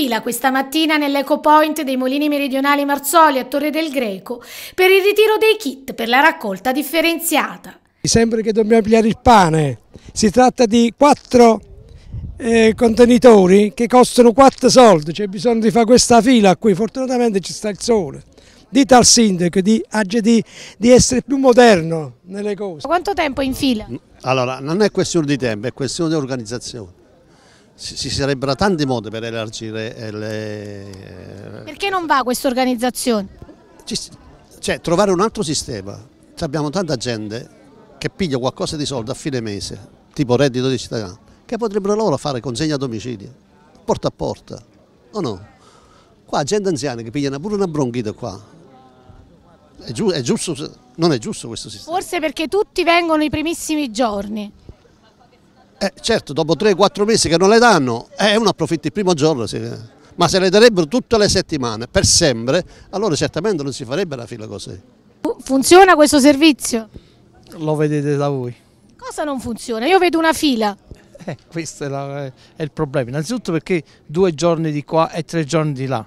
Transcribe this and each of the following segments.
fila questa mattina nell'Eco Point dei Molini Meridionali Marzoli a Torre del Greco per il ritiro dei kit per la raccolta differenziata. Mi sembra che dobbiamo pigliare il pane, si tratta di quattro eh, contenitori che costano 4 soldi, c'è bisogno di fare questa fila qui, fortunatamente ci sta il sole. Dite al sindaco di, di, di essere più moderno nelle cose. Quanto tempo in fila? Allora, non è questione di tempo, è questione di organizzazione ci sarebbero tanti modi per elargire eh, le... Eh, perché non va questa organizzazione? Cioè, trovare un altro sistema. C cioè, Abbiamo tanta gente che piglia qualcosa di soldo a fine mese, tipo reddito di cittadinanza, che potrebbero loro fare consegna a domicilio, porta a porta, o no? Qua gente anziana che piglia pure una bronchita qua. È, giu è giusto, non è giusto questo sistema. Forse perché tutti vengono i primissimi giorni. Eh, certo, dopo 3-4 mesi che non le danno, è eh, un approfitto il primo giorno, sì. ma se le darebbero tutte le settimane, per sempre, allora certamente non si farebbe la fila così. Funziona questo servizio? Lo vedete da voi. Cosa non funziona? Io vedo una fila. Eh, questo è, la, è, il problema. Innanzitutto perché due giorni di qua e tre giorni di là.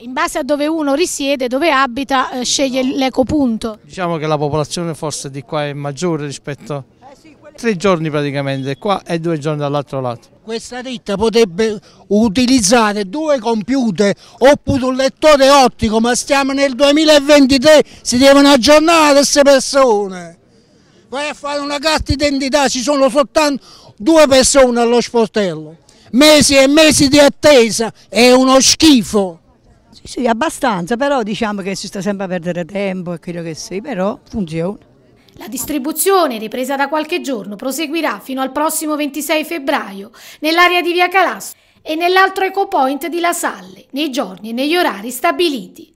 in base a dove uno risiede, dove abita, eh, sceglie l'ecopunto. Diciamo che la popolazione forse di qua è maggiore rispetto a tre giorni praticamente, qua e due giorni dall'altro lato. Questa ditta potrebbe utilizzare due computer oppure un lettore ottico, ma stiamo nel 2023, si devono aggiornare queste persone. Vai a fare una carta d'identità, ci sono soltanto due persone allo sportello. Mesi e mesi di attesa, è uno schifo. Sì, sì, abbastanza, però diciamo che si sta sempre a perdere tempo e quello che sì, però funziona. La distribuzione, ripresa da qualche giorno, proseguirà fino al prossimo 26 febbraio nell'area di Via Calasso e nell'altro EcoPoint di La Salle, nei giorni e negli orari stabiliti.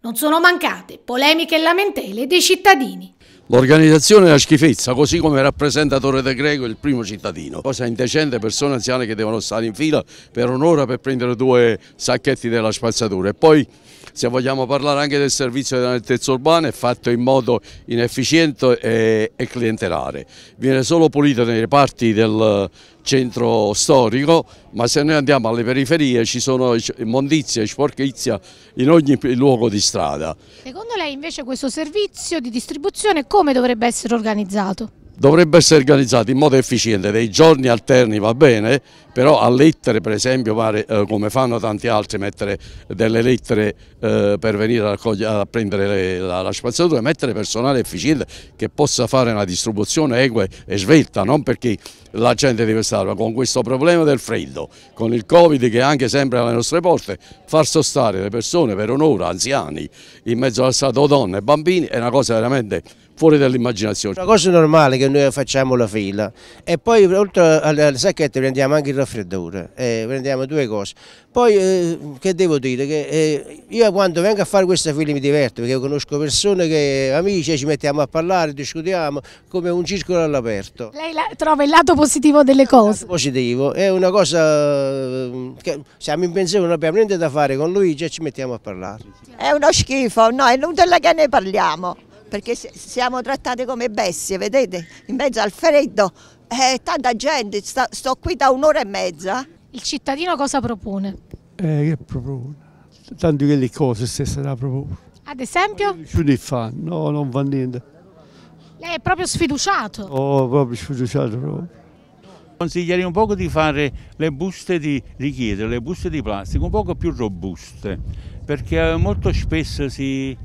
Non sono mancate polemiche e lamentele dei cittadini. L'organizzazione è una schifezza, così come rappresenta Torre De Greco il primo cittadino. Cosa indecente, persone anziane che devono stare in fila per un'ora per prendere due sacchetti della spazzatura e poi se vogliamo parlare anche del servizio della nettezza urbana è fatto in modo inefficiente e, e clientelare. Viene solo pulito nei reparti del centro storico, ma se noi andiamo alle periferie ci sono immondizia e sporchizia in ogni luogo di strada. Secondo lei invece questo servizio di distribuzione come dovrebbe essere organizzato? dovrebbe essere organizzato in modo efficiente, dei giorni alterni va bene, però a lettere per esempio eh, come fanno tanti altri mettere delle lettere eh, per venire a, a prendere la, la spazzatura, mettere personale efficiente che possa fare una distribuzione equa e svelta, non perché la gente deve stare, ma con questo problema del freddo, con il Covid che è anche sempre alle nostre porte, far sostare le persone per un'ora, anziani, in mezzo alla strada o donne e bambini è una cosa veramente fuori dall'immaginazione. Una cosa normale che noi facciamo la fila e poi oltre alle sacchette prendiamo anche il raffreddore, eh, prendiamo due cose. Poi eh, che devo dire? Che, eh, io quando vengo a fare questa fila mi diverto perché conosco persone che amici ci mettiamo a parlare, discutiamo come un circolo all'aperto. Lei la, trova il lato positivo delle cose? positivo, è una cosa eh, che siamo in pensione, non abbiamo niente da fare con Luigi e ci mettiamo a parlare. È uno schifo, no, è della che ne parliamo perché siamo trattate come bestie, vedete? In mezzo al freddo, eh, tanta gente, sta, sto qui da un'ora e mezza. Il cittadino cosa propone? Eh, che propone? Tanto che le cose stesse da proporre. Ad esempio? Più di fa, no, non va niente. Lei è proprio sfiduciato? Oh, proprio sfiduciato proprio consiglierei un poco di fare le buste di, di le buste di plastica un poco più robuste, perché eh, molto spesso si,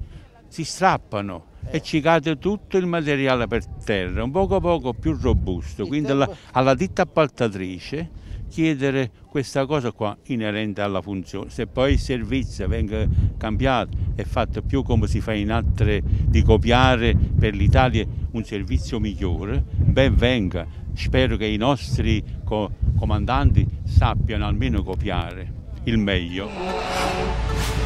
si strappano e ci cade tutto il materiale per terra, un poco a poco più robusto. Quindi alla, alla ditta appaltatrice chiedere questa cosa qua inerente alla funzione. Se poi il servizio venga cambiato e fatto più come si fa in altre, di copiare per l'Italia un servizio migliore, ben venga. Spero che i nostri co comandanti sappiano almeno copiare il meglio.